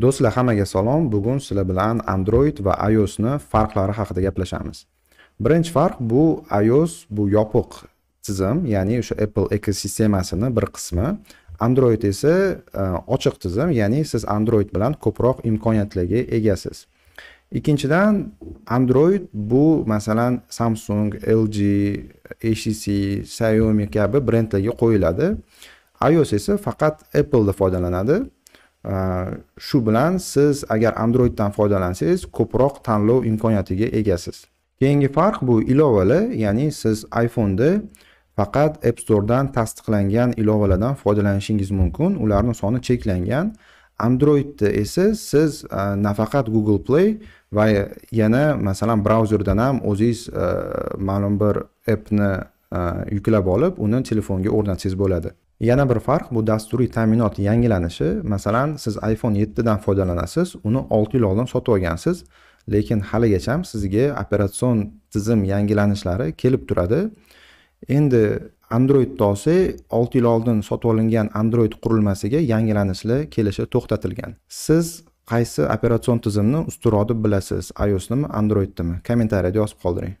Do'stlar hammaga salom. Bugun sizlar bilan Android va iOS ni farqlari haqida gaplashamiz. Birinchi farq bu iOS bu yopiq tizim, ya'ni o'sha Apple ekosistemasini bir qismi. Android esa e, ochiq tizim, ya'ni siz Android bilan ko'proq imkoniyatlarga egasiz. Ikkinchidan Android bu masalan Samsung, LG, HTC, Xiaomi kabi brendlarga qo'yiladi. iOS esa faqat Apple da foydalanadi. Э, shu bilan siz agar androiddan foydalansangiz ko'proq tanlov imkoniyatiga egasiz keyingi farq bu ilovali ya'ni siz iphoneda faqat app storedan tasdiqlangan ilovalardan foydalanishingiz mumkin ularni soni cheklangan androidda esa siz e, nafaqat google play va yana masalan brauzerdan ham o'zingiz e, ma'lum bir appni e, yuklab olib uni telefonga o'rnatsangiz bo'ladi yana bir farq bu dasturiy ta'minot yangilanishi masalan siz iphone yettidan foydalanasiz uni olti yil oldin sotib olgansiz lekin haligacha sizga operatsion tizim yangilanishlari kelib turadi endi androidda olsa olti yil oldin sotib olingan android qurilmasiga yangilanishlar kelishi to'xtatilgan siz qaysi operatsion tizimni ustiroq deb bilasiz ios nimi androidnimi kommentariyada yozib qoldiring